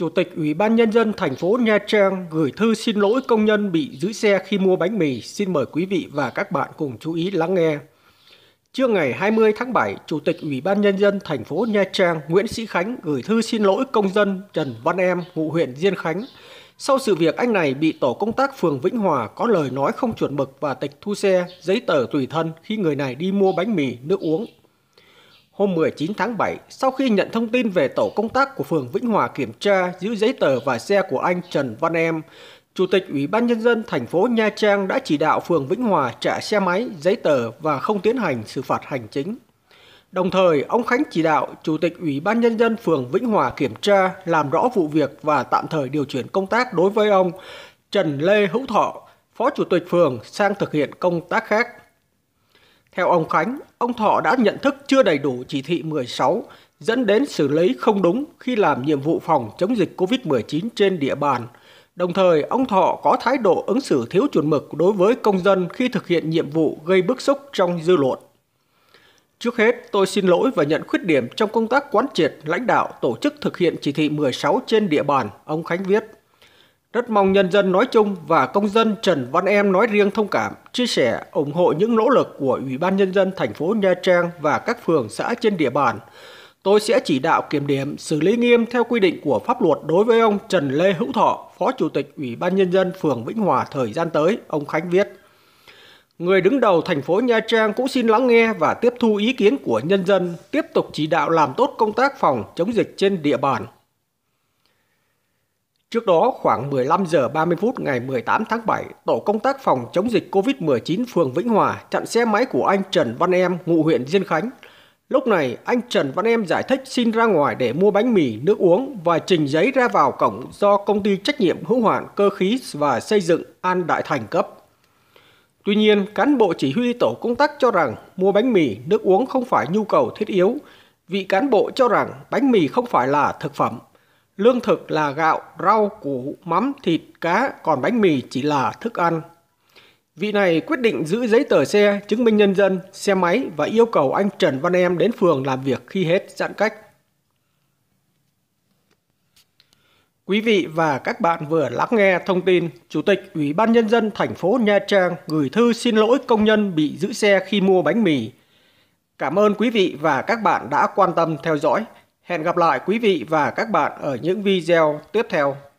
Chủ tịch Ủy ban Nhân dân thành phố Nha Trang gửi thư xin lỗi công nhân bị giữ xe khi mua bánh mì. Xin mời quý vị và các bạn cùng chú ý lắng nghe. Trưa ngày 20 tháng 7, Chủ tịch Ủy ban Nhân dân thành phố Nha Trang Nguyễn Sĩ Khánh gửi thư xin lỗi công dân Trần Văn Em, ngụ huyện Diên Khánh. Sau sự việc anh này bị tổ công tác phường Vĩnh Hòa có lời nói không chuẩn mực và tịch thu xe, giấy tờ tùy thân khi người này đi mua bánh mì, nước uống Hôm 19 tháng 7, sau khi nhận thông tin về tổ công tác của phường Vĩnh Hòa kiểm tra giữ giấy tờ và xe của anh Trần Văn Em, Chủ tịch Ủy ban Nhân dân thành phố Nha Trang đã chỉ đạo phường Vĩnh Hòa trả xe máy, giấy tờ và không tiến hành xử phạt hành chính. Đồng thời, ông Khánh chỉ đạo Chủ tịch Ủy ban Nhân dân phường Vĩnh Hòa kiểm tra, làm rõ vụ việc và tạm thời điều chuyển công tác đối với ông Trần Lê Hữu Thọ, Phó Chủ tịch phường sang thực hiện công tác khác. Theo ông Khánh, ông Thọ đã nhận thức chưa đầy đủ chỉ thị 16 dẫn đến xử lý không đúng khi làm nhiệm vụ phòng chống dịch COVID-19 trên địa bàn. Đồng thời, ông Thọ có thái độ ứng xử thiếu chuẩn mực đối với công dân khi thực hiện nhiệm vụ gây bức xúc trong dư luận. Trước hết, tôi xin lỗi và nhận khuyết điểm trong công tác quán triệt lãnh đạo tổ chức thực hiện chỉ thị 16 trên địa bàn, ông Khánh viết. Rất mong nhân dân nói chung và công dân Trần Văn Em nói riêng thông cảm, chia sẻ, ủng hộ những nỗ lực của Ủy ban Nhân dân thành phố Nha Trang và các phường xã trên địa bàn. Tôi sẽ chỉ đạo kiểm điểm, xử lý nghiêm theo quy định của pháp luật đối với ông Trần Lê Hữu Thọ, Phó Chủ tịch Ủy ban Nhân dân phường Vĩnh Hòa thời gian tới, ông Khánh viết. Người đứng đầu thành phố Nha Trang cũng xin lắng nghe và tiếp thu ý kiến của nhân dân, tiếp tục chỉ đạo làm tốt công tác phòng chống dịch trên địa bàn. Trước đó, khoảng 15 giờ 30 phút ngày 18 tháng 7, tổ công tác phòng chống dịch COVID-19 phường Vĩnh Hòa chặn xe máy của anh Trần Văn Em, ngụ huyện Diên Khánh. Lúc này, anh Trần Văn Em giải thích xin ra ngoài để mua bánh mì, nước uống và trình giấy ra vào cổng do công ty trách nhiệm hữu hạn cơ khí và xây dựng An Đại Thành cấp. Tuy nhiên, cán bộ chỉ huy tổ công tác cho rằng mua bánh mì, nước uống không phải nhu cầu thiết yếu. Vị cán bộ cho rằng bánh mì không phải là thực phẩm Lương thực là gạo, rau, củ, mắm, thịt, cá, còn bánh mì chỉ là thức ăn. Vị này quyết định giữ giấy tờ xe, chứng minh nhân dân, xe máy và yêu cầu anh Trần Văn Em đến phường làm việc khi hết giãn cách. Quý vị và các bạn vừa lắng nghe thông tin Chủ tịch Ủy ban Nhân dân thành phố Nha Trang gửi thư xin lỗi công nhân bị giữ xe khi mua bánh mì. Cảm ơn quý vị và các bạn đã quan tâm theo dõi. Hẹn gặp lại quý vị và các bạn ở những video tiếp theo.